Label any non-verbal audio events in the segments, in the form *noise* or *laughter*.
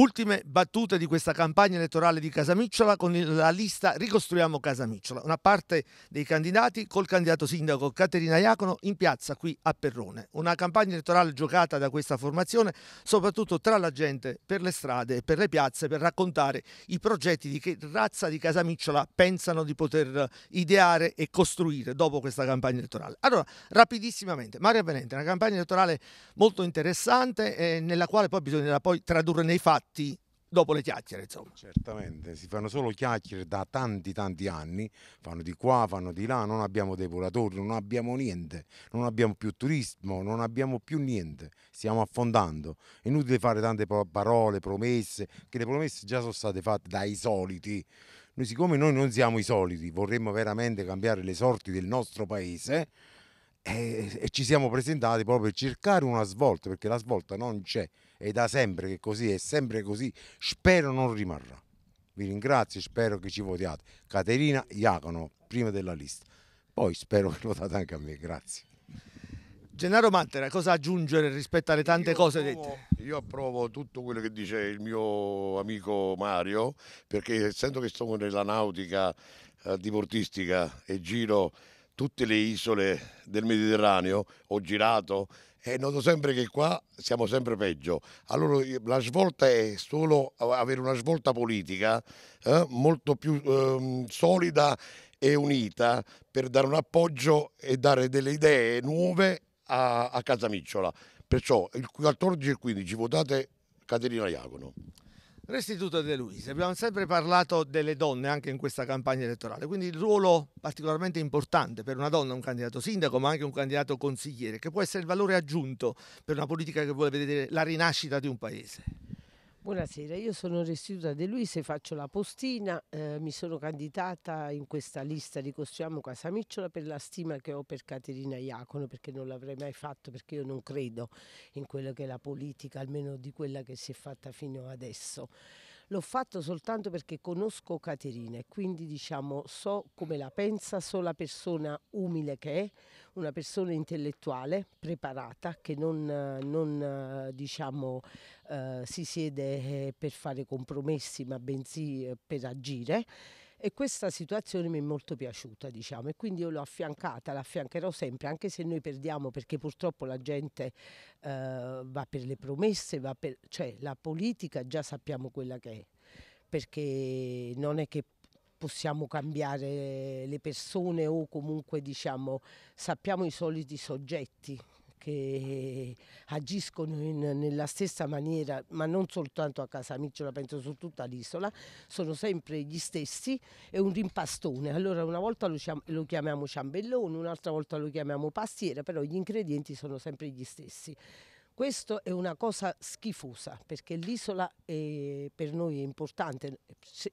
Ultime battute di questa campagna elettorale di Casamicciola con la lista Ricostruiamo Casamicciola. Una parte dei candidati col candidato sindaco Caterina Iacono in piazza qui a Perrone. Una campagna elettorale giocata da questa formazione soprattutto tra la gente, per le strade e per le piazze per raccontare i progetti di che razza di Casamicciola pensano di poter ideare e costruire dopo questa campagna elettorale. Allora, rapidissimamente, Maria Venente, una campagna elettorale molto interessante eh, nella quale poi bisognerà poi tradurre nei fatti fatti dopo le chiacchiere, insomma. Certamente, si fanno solo chiacchiere da tanti tanti anni, fanno di qua, fanno di là, non abbiamo depuratori, non abbiamo niente, non abbiamo più turismo, non abbiamo più niente, stiamo affondando. inutile fare tante parole, promesse, che le promesse già sono state fatte dai soliti. Noi siccome noi non siamo i soliti, vorremmo veramente cambiare le sorti del nostro paese, e, ci siamo presentati proprio per cercare una svolta perché la svolta non c'è è da sempre che così è sempre così spero non rimarrà vi ringrazio spero che ci votiate Caterina Iacono prima della lista poi spero che *laughs* votate anche a me grazie Gennaro Mantera, cosa aggiungere rispetto alle tante io cose approvo, dette? Io approvo tutto quello che dice il mio amico Mario, perché essendo che sono nella nautica eh, diportistica e giro tutte le isole del Mediterraneo, ho girato e noto sempre che qua siamo sempre peggio. Allora la svolta è solo avere una svolta politica eh, molto più eh, solida e unita per dare un appoggio e dare delle idee nuove a, a Casamicciola. Perciò il 14 e il 15 votate Caterina Iacono. Restituto De Luisi, abbiamo sempre parlato delle donne anche in questa campagna elettorale, quindi il ruolo particolarmente importante per una donna, un candidato sindaco, ma anche un candidato consigliere, che può essere il valore aggiunto per una politica che vuole vedere la rinascita di un paese. Buonasera, io sono Restituta De Luise, faccio la postina, eh, mi sono candidata in questa lista di Costruiamo Casa Micciola per la stima che ho per Caterina Iacono perché non l'avrei mai fatto perché io non credo in quella che è la politica, almeno di quella che si è fatta fino adesso. L'ho fatto soltanto perché conosco Caterina e quindi diciamo so come la pensa, so la persona umile che è, una persona intellettuale preparata che non, non diciamo, eh, si siede eh, per fare compromessi ma bensì eh, per agire e questa situazione mi è molto piaciuta diciamo e quindi io l'ho affiancata, l'affiancherò sempre anche se noi perdiamo perché purtroppo la gente eh, va per le promesse, per, cioè la politica già sappiamo quella che è perché non è che possiamo cambiare le persone o comunque diciamo, sappiamo i soliti soggetti che agiscono in, nella stessa maniera, ma non soltanto a Casamicciola, penso su tutta l'isola, sono sempre gli stessi, è un rimpastone. Allora una volta lo, lo chiamiamo ciambellone, un'altra volta lo chiamiamo pastiera, però gli ingredienti sono sempre gli stessi. Questo è una cosa schifosa perché l'isola eh, per noi è importante.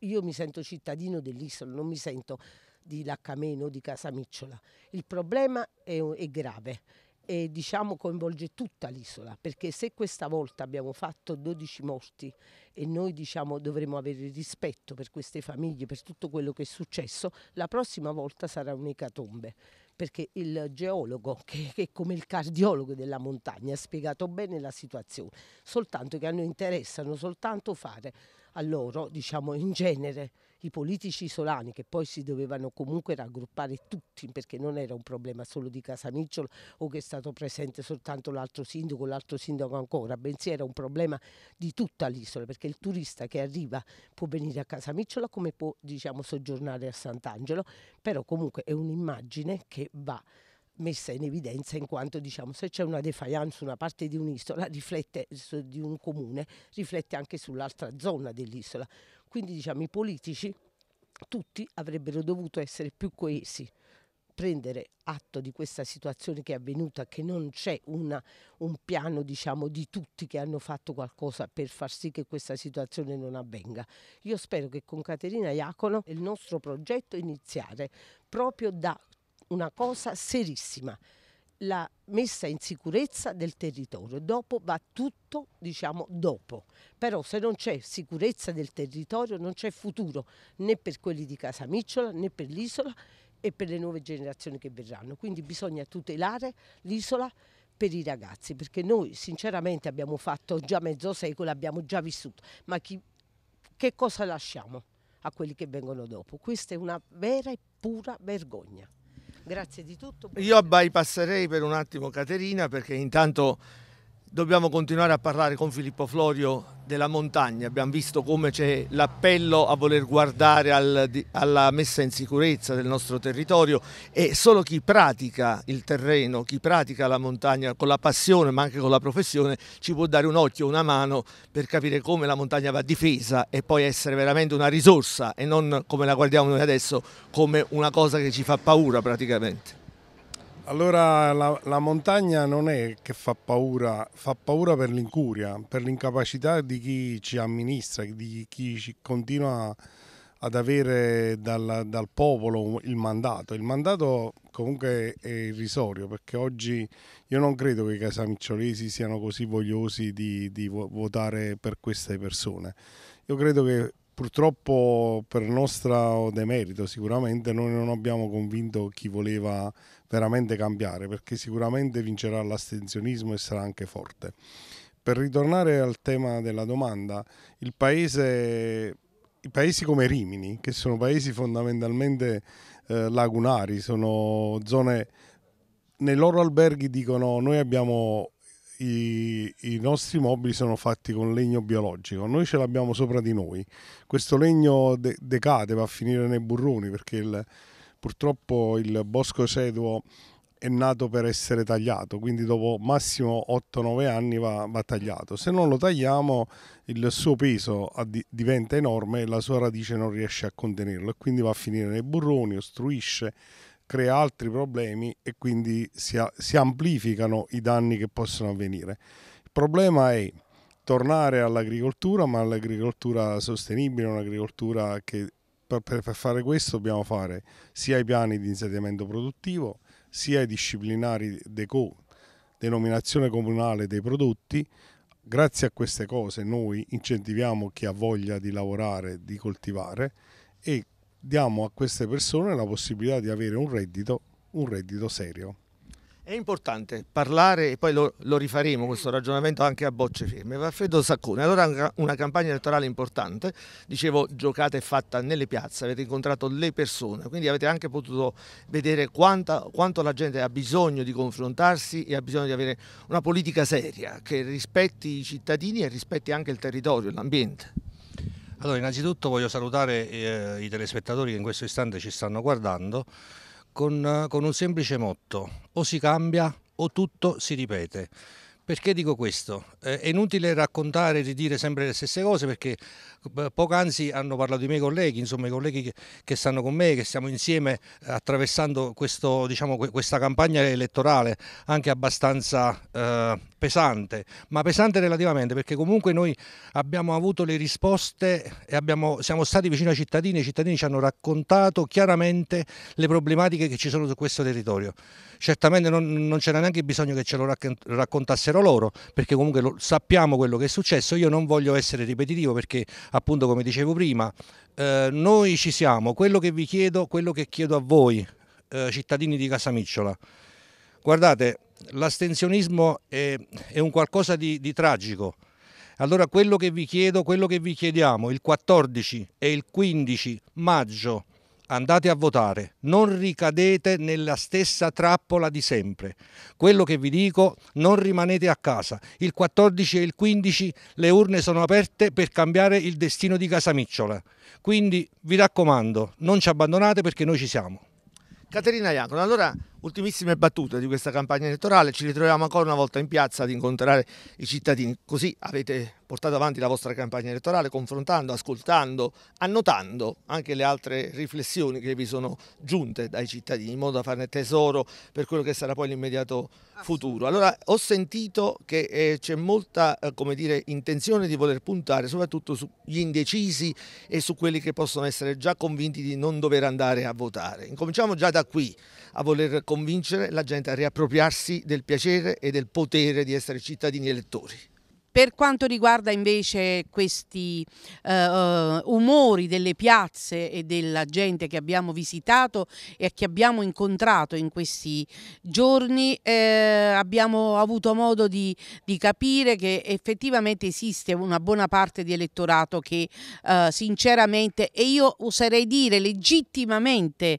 Io mi sento cittadino dell'isola, non mi sento di Laccameno, di Casamicciola. Il problema è, è grave e diciamo coinvolge tutta l'isola perché se questa volta abbiamo fatto 12 morti e noi diciamo dovremo avere rispetto per queste famiglie per tutto quello che è successo la prossima volta sarà un'ecatombe perché il geologo, che, è come il cardiologo della montagna, ha spiegato bene la situazione, soltanto che a noi interessano soltanto fare a loro, diciamo in genere, i politici isolani che poi si dovevano comunque raggruppare tutti perché non era un problema solo di Casamicciolo o che è stato presente soltanto l'altro sindaco, l'altro sindaco ancora, bensì era un problema di tutta l'isola perché il turista che arriva può venire a Casamicciolo come può diciamo, soggiornare a Sant'Angelo, però comunque è un'immagine che va messa in evidenza in quanto diciamo se c'è una defiance su una parte di un'isola riflette di un comune riflette anche sull'altra zona dell'isola quindi diciamo i politici tutti avrebbero dovuto essere più coesi prendere atto di questa situazione che è avvenuta, che non c'è una, un piano diciamo, di tutti che hanno fatto qualcosa per far sì che questa situazione non avvenga. Io spero che con Caterina Iacono il nostro progetto iniziare proprio da una cosa serissima, la messa in sicurezza del territorio. Dopo va tutto, diciamo, dopo. Però se non c'è sicurezza del territorio non c'è futuro né per quelli di Casamicciola né per l'isola e per le nuove generazioni che verranno. Quindi bisogna tutelare l'isola per i ragazzi, perché noi sinceramente abbiamo fatto già mezzo secolo, abbiamo già vissuto, ma chi, che cosa lasciamo a quelli che vengono dopo? Questa è una vera e pura vergogna. Grazie di tutto. Io bypasserei per un attimo Caterina perché intanto dobbiamo continuare a parlare con Filippo Florio della montagna, abbiamo visto come c'è l'appello a voler guardare al, alla messa in sicurezza del nostro territorio e solo chi pratica il terreno, chi pratica la montagna con la passione ma anche con la professione ci può dare un occhio, una mano per capire come la montagna va difesa e poi essere veramente una risorsa e non come la guardiamo noi adesso come una cosa che ci fa paura praticamente. Allora la, la, montagna non è che fa paura, fa paura per l'incuria, per l'incapacità di chi ci amministra, di chi ci continua ad avere dal, dal, popolo il mandato. Il mandato comunque è irrisorio perché oggi io non credo che i casamicciolesi siano così vogliosi di, di votare per queste persone. Io credo che purtroppo per nostro demerito sicuramente noi non abbiamo convinto chi voleva veramente cambiare perché sicuramente vincerà l'astensionismo e sarà anche forte. Per ritornare al tema della domanda, il paese, i paesi come Rimini, che sono paesi fondamentalmente eh, lagunari, sono zone nei loro alberghi dicono noi abbiamo i, i, nostri mobili sono fatti con legno biologico, noi ce l'abbiamo sopra di noi, questo legno de- decade, va a finire nei burroni perché il, purtroppo il bosco seduo è nato per essere tagliato, quindi dopo massimo 8-9 anni va, va, tagliato. Se non lo tagliamo il suo peso addi- diventa enorme e la sua radice non riesce a contenerlo e quindi va a finire nei burroni, ostruisce, crea altri problemi e quindi si, si amplificano i danni che possono avvenire. Il problema è tornare all'agricoltura, ma all'agricoltura sostenibile, un'agricoltura che per, per, fare questo dobbiamo fare sia i piani di insediamento produttivo, sia i disciplinari DECO, denominazione comunale dei prodotti. Grazie a queste cose noi incentiviamo chi ha voglia di lavorare, di coltivare e diamo a queste persone la possibilità di avere un reddito, un reddito serio. È importante parlare, e poi lo, lo, rifaremo questo ragionamento anche a bocce ferme. Alfredo Saccone, allora una campagna elettorale importante, dicevo giocata e fatta nelle piazze, avete incontrato le persone, quindi avete anche potuto vedere quanta, quanto la gente ha bisogno di confrontarsi e ha bisogno di avere una politica seria che rispetti i cittadini e rispetti anche il territorio, l'ambiente. Allora, innanzitutto voglio salutare eh, i telespettatori che in questo istante ci stanno guardando con, con un semplice motto, o si cambia o tutto si ripete. Perché dico questo? Eh, è inutile raccontare e ridire sempre le stesse cose perché eh, poc'anzi hanno parlato i miei colleghi, insomma i colleghi che, stanno con me, che stiamo insieme eh, attraversando questo, diciamo, questa campagna elettorale anche abbastanza eh, pesante, ma pesante relativamente perché comunque noi abbiamo avuto le risposte e abbiamo, siamo stati vicino ai cittadini, e i cittadini ci hanno raccontato chiaramente le problematiche che ci sono su questo territorio. Certamente non, non c'era neanche bisogno che ce lo raccontassero facessero loro, perché comunque lo, sappiamo quello che è successo, io non voglio essere ripetitivo perché appunto come dicevo prima, eh, noi ci siamo, quello che vi chiedo, quello che chiedo a voi, eh, cittadini di Casamicciola, guardate, l'astensionismo è, è, un qualcosa di, di tragico, allora quello che vi chiedo, quello che vi chiediamo il 14 e il 15 maggio andate a votare, non ricadete nella stessa trappola di sempre. Quello che vi dico, non rimanete a casa. Il 14 e il 15 le urne sono aperte per cambiare il destino di Casamicciola. Quindi vi raccomando, non ci abbandonate perché noi ci siamo. Caterina Iacona, allora Ultimissime battute di questa campagna elettorale, ci ritroviamo ancora una volta in piazza ad incontrare i cittadini, così avete portato avanti la vostra campagna elettorale confrontando, ascoltando, annotando anche le altre riflessioni che vi sono giunte dai cittadini, in modo da farne tesoro per quello che sarà poi l'immediato futuro. Allora ho sentito che eh, c'è molta eh, come dire, intenzione di voler puntare soprattutto sugli indecisi e su quelli che possono essere già convinti di non dover andare a votare. Incominciamo già da qui a voler convincere la gente a riappropriarsi del piacere e del potere di essere cittadini elettori. Per quanto riguarda invece questi uh, umori delle piazze e della gente che abbiamo visitato e che abbiamo incontrato in questi giorni, eh, abbiamo avuto modo di, di, capire che effettivamente esiste una buona parte di elettorato che uh, sinceramente, e io oserei dire legittimamente,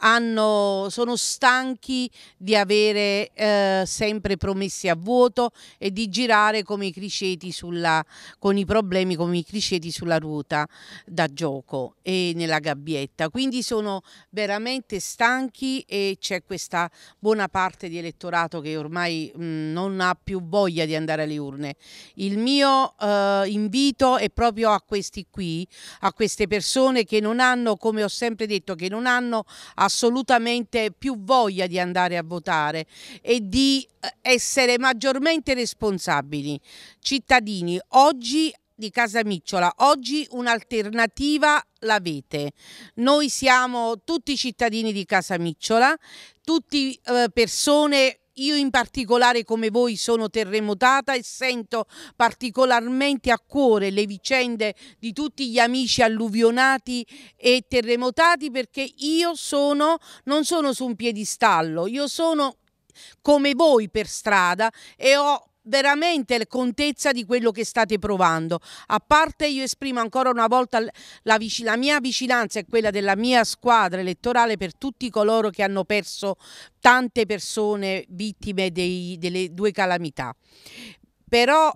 hanno, sono stanchi di avere eh, sempre promessi a vuoto e di girare come i criceti sulla, con i problemi come i criceti sulla ruota da gioco e nella gabbietta. Quindi sono veramente stanchi e c'è questa buona parte di elettorato che ormai mh, mm, non ha più voglia di andare alle urne. Il mio eh, invito è proprio a questi qui, a queste persone che non hanno, come ho sempre detto, che non hanno assolutamente assolutamente più voglia di andare a votare e di eh, essere maggiormente responsabili. Cittadini, oggi di Casa Micciola. Oggi un'alternativa l'avete. Noi siamo tutti cittadini di Casa Micciola, tutte eh, persone io in particolare come voi sono terremotata e sento particolarmente a cuore le vicende di tutti gli amici alluvionati e terremotati perché io sono, non sono su un piedistallo, io sono come voi per strada e ho veramente contezza di quello che state provando. A parte io esprimo ancora una volta la, vic la mia vicinanza e quella della mia squadra elettorale per tutti coloro che hanno perso tante persone vittime dei, delle due calamità. Però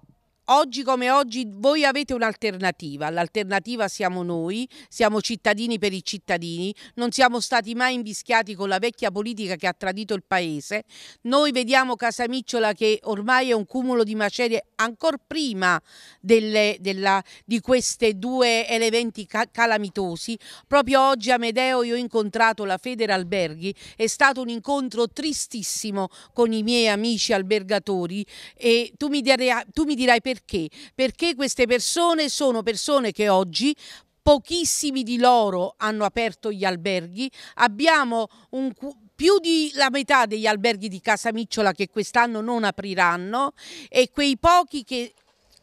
oggi come oggi voi avete un'alternativa, l'alternativa siamo noi, siamo cittadini per i cittadini, non siamo stati mai invischiati con la vecchia politica che ha tradito il paese, noi vediamo Casamicciola che ormai è un cumulo di macerie ancora prima delle, della, di questi due eventi calamitosi, proprio oggi a Medeo io ho incontrato la Feder Alberghi, è stato un incontro tristissimo con i miei amici albergatori e tu mi dirai, tu mi dirai perché perché? Perché queste persone sono persone che oggi pochissimi di loro hanno aperto gli alberghi, abbiamo un, più di la metà degli alberghi di Casa Micciola che quest'anno non apriranno e quei pochi che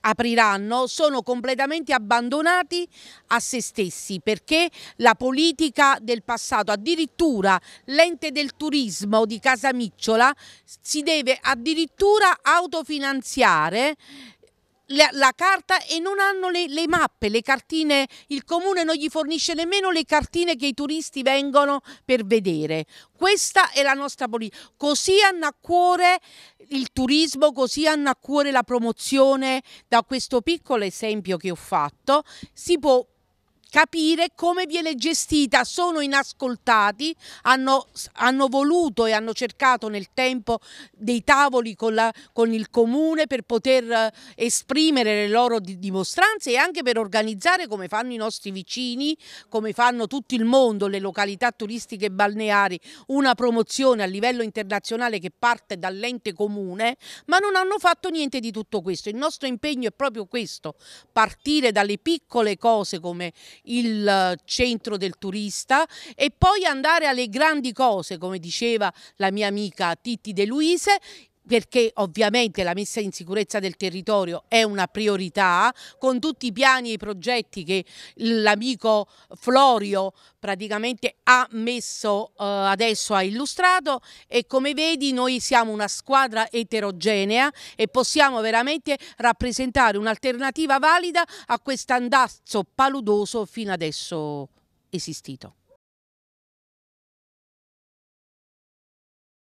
apriranno sono completamente abbandonati a se stessi perché la politica del passato, addirittura l'ente del turismo di Casa Micciola si deve addirittura autofinanziare la, la carta e non hanno le, le, mappe, le cartine, il comune non gli fornisce nemmeno le cartine che i turisti vengono per vedere. Questa è la nostra politica. Così hanno a cuore il turismo, così hanno a cuore la promozione. Da questo piccolo esempio che ho fatto si può capire come viene gestita, sono inascoltati, hanno, hanno voluto e hanno cercato nel tempo dei tavoli con, la, con il comune per poter eh, esprimere le loro dimostranze e anche per organizzare come fanno i nostri vicini, come fanno tutto il mondo, le località turistiche balneari, una promozione a livello internazionale che parte dall'ente comune, ma non hanno fatto niente di tutto questo. Il nostro impegno è proprio questo, partire dalle piccole cose come il eh, centro del turista e poi andare alle grandi cose, come diceva la mia amica Titti De Luise, perché ovviamente la messa in sicurezza del territorio è una priorità, con tutti i piani e i progetti che l'amico Florio praticamente ha messo eh, adesso, ha illustrato e come vedi noi siamo una squadra eterogenea e possiamo veramente rappresentare un'alternativa valida a questo andazzo paludoso fino adesso esistito.